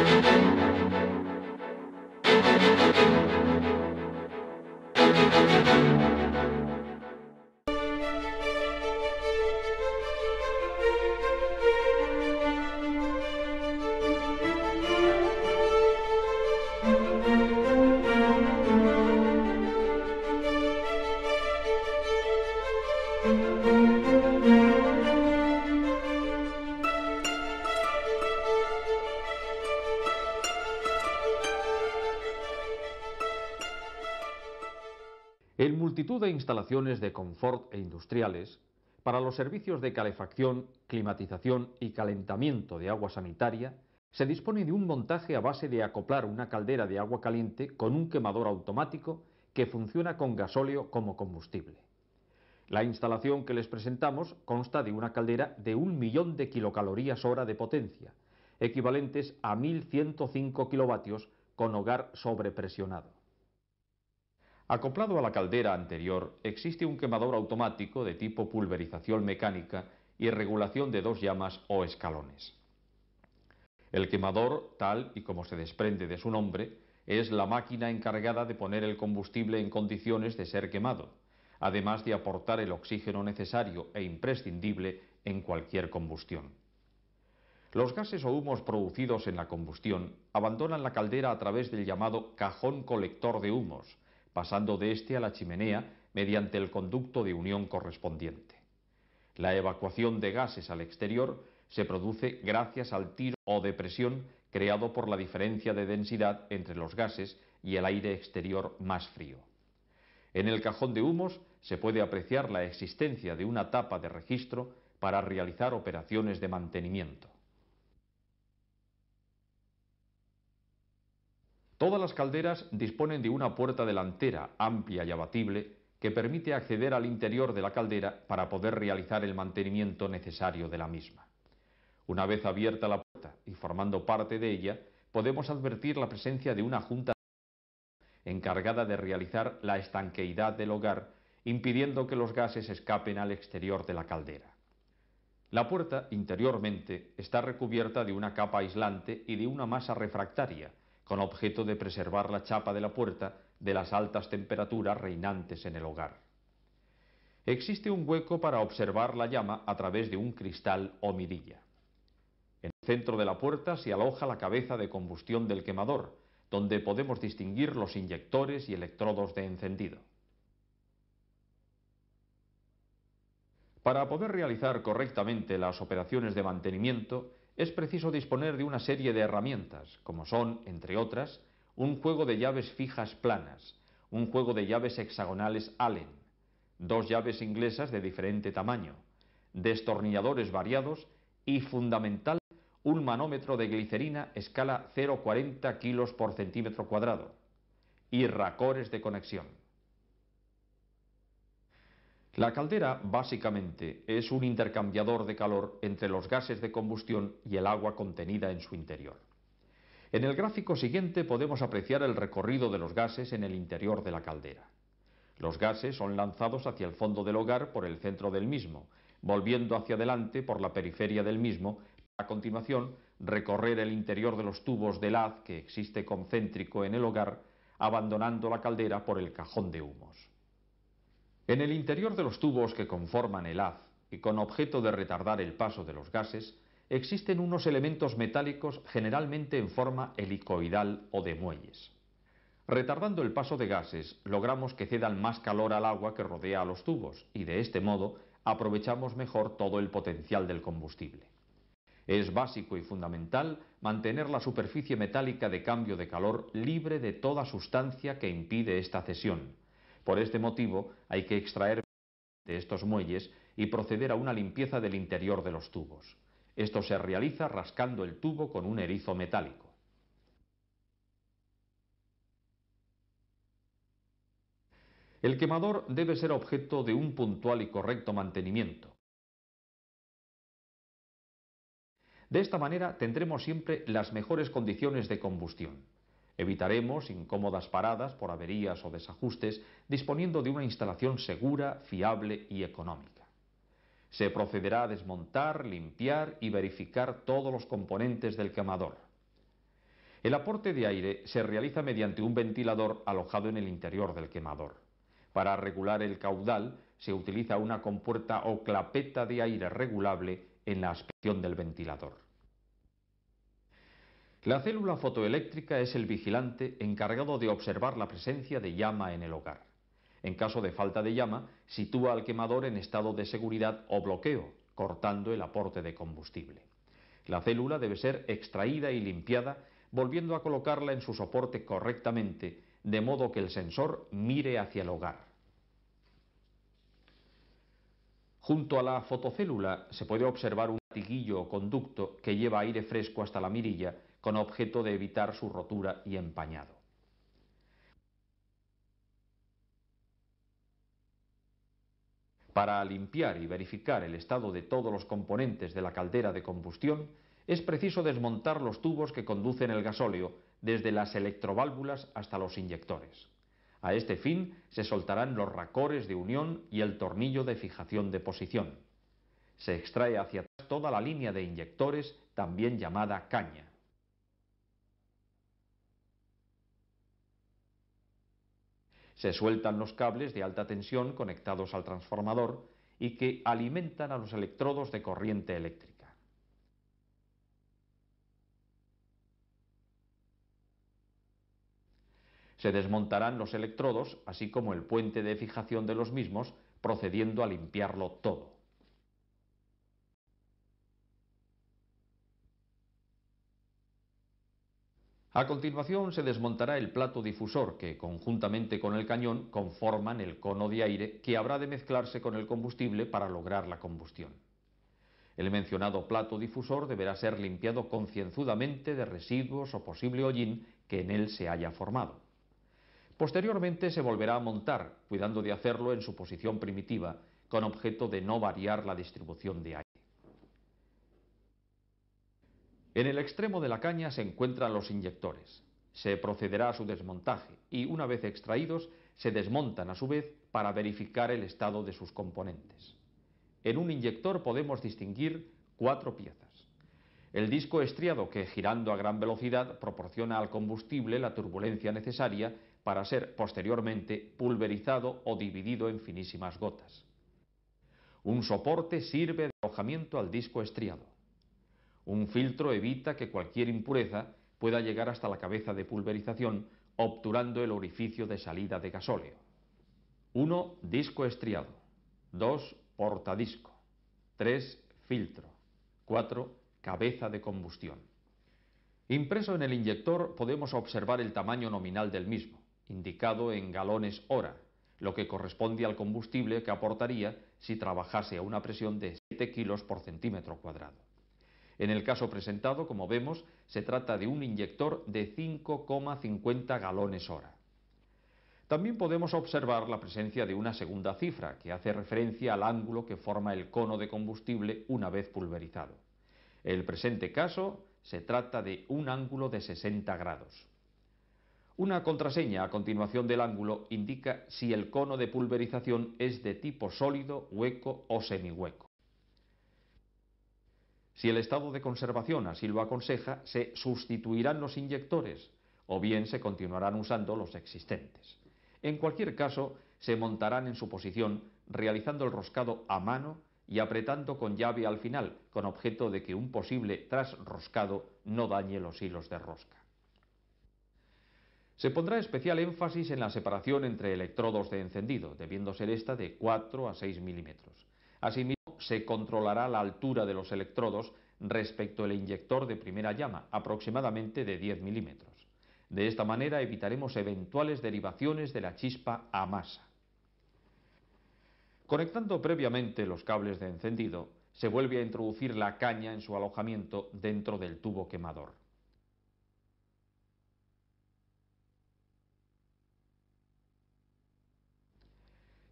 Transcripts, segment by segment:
thank you multitud de instalaciones de confort e industriales para los servicios de calefacción, climatización y calentamiento de agua sanitaria, se dispone de un montaje a base de acoplar una caldera de agua caliente con un quemador automático que funciona con gasóleo como combustible. La instalación que les presentamos consta de una caldera de un millón de kilocalorías hora de potencia, equivalentes a 1.105 kilovatios con hogar sobrepresionado. Acoplado a la caldera anterior existe un quemador automático de tipo pulverización mecánica y regulación de dos llamas o escalones. El quemador, tal y como se desprende de su nombre, es la máquina encargada de poner el combustible en condiciones de ser quemado, además de aportar el oxígeno necesario e imprescindible en cualquier combustión. Los gases o humos producidos en la combustión abandonan la caldera a través del llamado cajón colector de humos, pasando de este a la chimenea mediante el conducto de unión correspondiente. La evacuación de gases al exterior se produce gracias al tiro o depresión creado por la diferencia de densidad entre los gases y el aire exterior más frío. En el cajón de humos se puede apreciar la existencia de una tapa de registro para realizar operaciones de mantenimiento. Todas las calderas disponen de una puerta delantera amplia y abatible que permite acceder al interior de la caldera para poder realizar el mantenimiento necesario de la misma. Una vez abierta la puerta y formando parte de ella, podemos advertir la presencia de una junta encargada de realizar la estanqueidad del hogar, impidiendo que los gases escapen al exterior de la caldera. La puerta, interiormente, está recubierta de una capa aislante y de una masa refractaria, con objeto de preservar la chapa de la puerta de las altas temperaturas reinantes en el hogar. Existe un hueco para observar la llama a través de un cristal o mirilla. En el centro de la puerta se aloja la cabeza de combustión del quemador, donde podemos distinguir los inyectores y electrodos de encendido. Para poder realizar correctamente las operaciones de mantenimiento, es preciso disponer de una serie de herramientas, como son, entre otras, un juego de llaves fijas planas, un juego de llaves hexagonales Allen, dos llaves inglesas de diferente tamaño, destornilladores variados y, fundamental, un manómetro de glicerina escala 0,40 kilos por centímetro cuadrado y racores de conexión. La caldera básicamente es un intercambiador de calor entre los gases de combustión y el agua contenida en su interior. En el gráfico siguiente podemos apreciar el recorrido de los gases en el interior de la caldera. Los gases son lanzados hacia el fondo del hogar por el centro del mismo, volviendo hacia adelante por la periferia del mismo, a continuación recorrer el interior de los tubos del haz que existe concéntrico en el hogar, abandonando la caldera por el cajón de humos. En el interior de los tubos que conforman el haz y con objeto de retardar el paso de los gases, existen unos elementos metálicos generalmente en forma helicoidal o de muelles. Retardando el paso de gases, logramos que cedan más calor al agua que rodea a los tubos y de este modo aprovechamos mejor todo el potencial del combustible. Es básico y fundamental mantener la superficie metálica de cambio de calor libre de toda sustancia que impide esta cesión por este motivo hay que extraer de estos muelles y proceder a una limpieza del interior de los tubos. Esto se realiza rascando el tubo con un erizo metálico. El quemador debe ser objeto de un puntual y correcto mantenimiento. De esta manera tendremos siempre las mejores condiciones de combustión. Evitaremos incómodas paradas por averías o desajustes disponiendo de una instalación segura, fiable y económica. Se procederá a desmontar, limpiar y verificar todos los componentes del quemador. El aporte de aire se realiza mediante un ventilador alojado en el interior del quemador. Para regular el caudal se utiliza una compuerta o clapeta de aire regulable en la aspiración del ventilador. La célula fotoeléctrica es el vigilante encargado de observar la presencia de llama en el hogar. En caso de falta de llama, sitúa al quemador en estado de seguridad o bloqueo, cortando el aporte de combustible. La célula debe ser extraída y limpiada, volviendo a colocarla en su soporte correctamente, de modo que el sensor mire hacia el hogar. Junto a la fotocélula se puede observar un tiguillo o conducto que lleva aire fresco hasta la mirilla con objeto de evitar su rotura y empañado. Para limpiar y verificar el estado de todos los componentes de la caldera de combustión, es preciso desmontar los tubos que conducen el gasóleo desde las electroválvulas hasta los inyectores. A este fin se soltarán los racores de unión y el tornillo de fijación de posición. Se extrae hacia atrás toda la línea de inyectores, también llamada caña. Se sueltan los cables de alta tensión conectados al transformador y que alimentan a los electrodos de corriente eléctrica. Se desmontarán los electrodos, así como el puente de fijación de los mismos, procediendo a limpiarlo todo. A continuación se desmontará el plato difusor que, conjuntamente con el cañón, conforman el cono de aire que habrá de mezclarse con el combustible para lograr la combustión. El mencionado plato difusor deberá ser limpiado concienzudamente de residuos o posible hollín que en él se haya formado. Posteriormente se volverá a montar, cuidando de hacerlo en su posición primitiva, con objeto de no variar la distribución de aire. En el extremo de la caña se encuentran los inyectores. Se procederá a su desmontaje y, una vez extraídos, se desmontan a su vez para verificar el estado de sus componentes. En un inyector podemos distinguir cuatro piezas. El disco estriado que, girando a gran velocidad, proporciona al combustible la turbulencia necesaria para ser posteriormente pulverizado o dividido en finísimas gotas. Un soporte sirve de alojamiento al disco estriado. Un filtro evita que cualquier impureza pueda llegar hasta la cabeza de pulverización, obturando el orificio de salida de gasóleo. 1. Disco estriado. 2. Portadisco. 3. Filtro. 4. Cabeza de combustión. Impreso en el inyector podemos observar el tamaño nominal del mismo indicado en galones hora, lo que corresponde al combustible que aportaría si trabajase a una presión de 7 kilos por centímetro cuadrado. En el caso presentado, como vemos, se trata de un inyector de 5,50 galones hora. También podemos observar la presencia de una segunda cifra, que hace referencia al ángulo que forma el cono de combustible una vez pulverizado. En el presente caso se trata de un ángulo de 60 grados. Una contraseña a continuación del ángulo indica si el cono de pulverización es de tipo sólido, hueco o semihueco. Si el estado de conservación así lo aconseja, se sustituirán los inyectores o bien se continuarán usando los existentes. En cualquier caso, se montarán en su posición realizando el roscado a mano y apretando con llave al final, con objeto de que un posible trasroscado no dañe los hilos de rosca. Se pondrá especial énfasis en la separación entre electrodos de encendido, debiendo ser esta de 4 a 6 milímetros. Asimismo, se controlará la altura de los electrodos respecto al inyector de primera llama, aproximadamente de 10 milímetros. De esta manera evitaremos eventuales derivaciones de la chispa a masa. Conectando previamente los cables de encendido, se vuelve a introducir la caña en su alojamiento dentro del tubo quemador.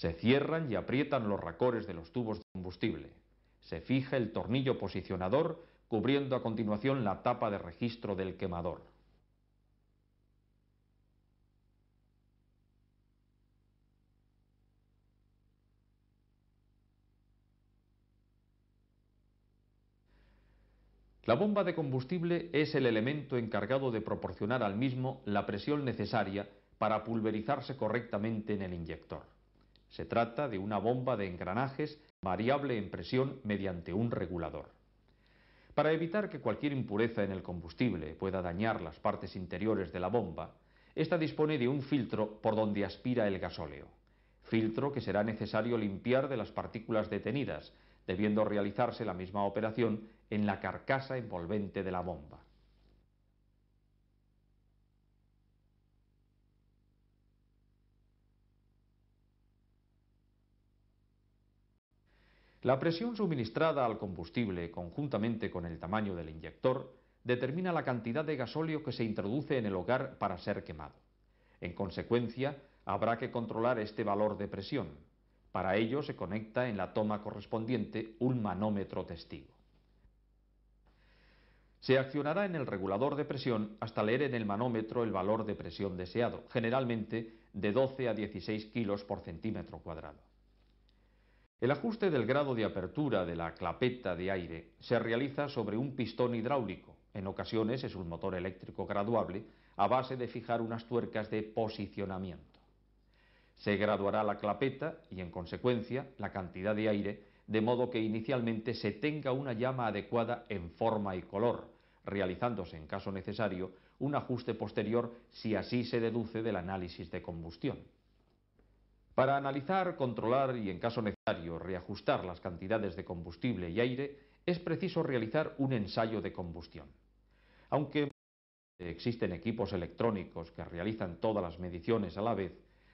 Se cierran y aprietan los racores de los tubos de combustible. Se fija el tornillo posicionador cubriendo a continuación la tapa de registro del quemador. La bomba de combustible es el elemento encargado de proporcionar al mismo la presión necesaria para pulverizarse correctamente en el inyector. Se trata de una bomba de engranajes variable en presión mediante un regulador. Para evitar que cualquier impureza en el combustible pueda dañar las partes interiores de la bomba, esta dispone de un filtro por donde aspira el gasóleo. Filtro que será necesario limpiar de las partículas detenidas, debiendo realizarse la misma operación en la carcasa envolvente de la bomba. La presión suministrada al combustible, conjuntamente con el tamaño del inyector, determina la cantidad de gasóleo que se introduce en el hogar para ser quemado. En consecuencia, habrá que controlar este valor de presión. Para ello se conecta en la toma correspondiente un manómetro testigo. Se accionará en el regulador de presión hasta leer en el manómetro el valor de presión deseado, generalmente de 12 a 16 kilos por centímetro cuadrado. El ajuste del grado de apertura de la clapeta de aire se realiza sobre un pistón hidráulico. En ocasiones es un motor eléctrico graduable a base de fijar unas tuercas de posicionamiento. Se graduará la clapeta y, en consecuencia, la cantidad de aire, de modo que inicialmente se tenga una llama adecuada en forma y color, realizándose, en caso necesario, un ajuste posterior si así se deduce del análisis de combustión. Para analizar, controlar y, en caso necesario, reajustar las cantidades de combustible y aire, es preciso realizar un ensayo de combustión. Aunque existen equipos electrónicos que realizan todas las mediciones a la vez,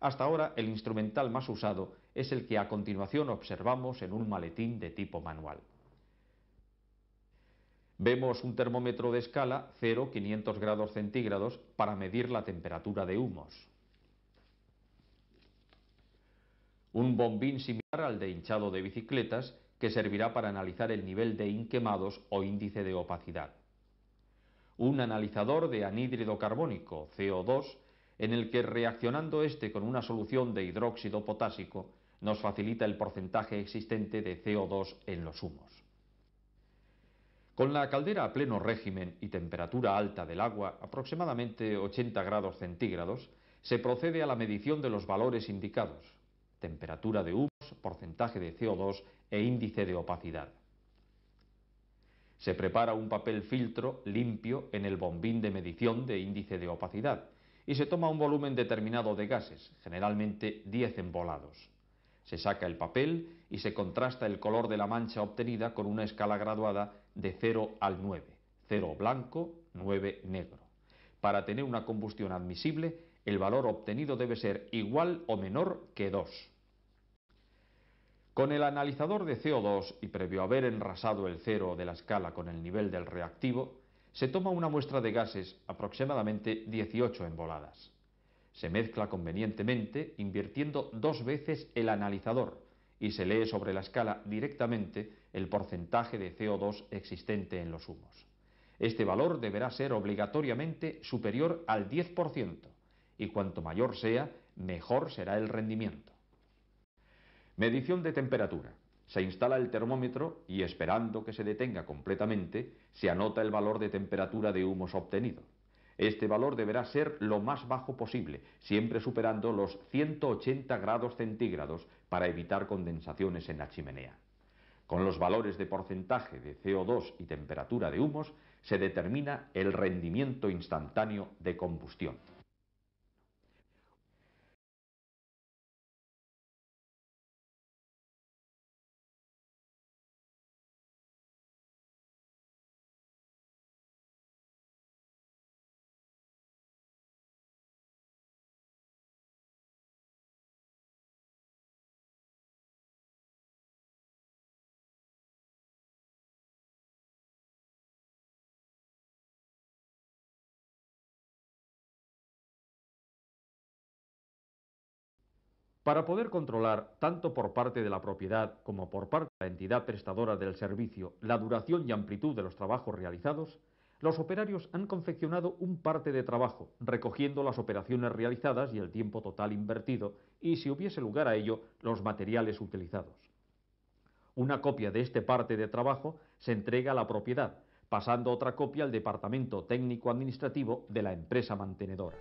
hasta ahora el instrumental más usado es el que a continuación observamos en un maletín de tipo manual. Vemos un termómetro de escala 0-500 grados centígrados para medir la temperatura de humos. un bombín similar al de hinchado de bicicletas que servirá para analizar el nivel de inquemados o índice de opacidad. Un analizador de anhídrido carbónico, CO2, en el que reaccionando este con una solución de hidróxido potásico nos facilita el porcentaje existente de CO2 en los humos. Con la caldera a pleno régimen y temperatura alta del agua, aproximadamente 80 grados centígrados, se procede a la medición de los valores indicados, temperatura de humos, porcentaje de CO2 e índice de opacidad. Se prepara un papel filtro limpio en el bombín de medición de índice de opacidad y se toma un volumen determinado de gases, generalmente 10 embolados. Se saca el papel y se contrasta el color de la mancha obtenida con una escala graduada de 0 al 9, 0 blanco, 9 negro. Para tener una combustión admisible el valor obtenido debe ser igual o menor que 2. Con el analizador de CO2 y previo haber enrasado el cero de la escala con el nivel del reactivo, se toma una muestra de gases, aproximadamente 18 envoladas. Se mezcla convenientemente invirtiendo dos veces el analizador y se lee sobre la escala directamente el porcentaje de CO2 existente en los humos. Este valor deberá ser obligatoriamente superior al 10% y cuanto mayor sea, mejor será el rendimiento. Medición de temperatura. Se instala el termómetro y esperando que se detenga completamente, se anota el valor de temperatura de humos obtenido. Este valor deberá ser lo más bajo posible, siempre superando los 180 grados centígrados para evitar condensaciones en la chimenea. Con los valores de porcentaje de CO2 y temperatura de humos se determina el rendimiento instantáneo de combustión. Para poder controlar, tanto por parte de la propiedad como por parte de la entidad prestadora del servicio, la duración y amplitud de los trabajos realizados, los operarios han confeccionado un parte de trabajo, recogiendo las operaciones realizadas y el tiempo total invertido, y si hubiese lugar a ello, los materiales utilizados. Una copia de este parte de trabajo se entrega a la propiedad, pasando otra copia al Departamento Técnico Administrativo de la empresa mantenedora.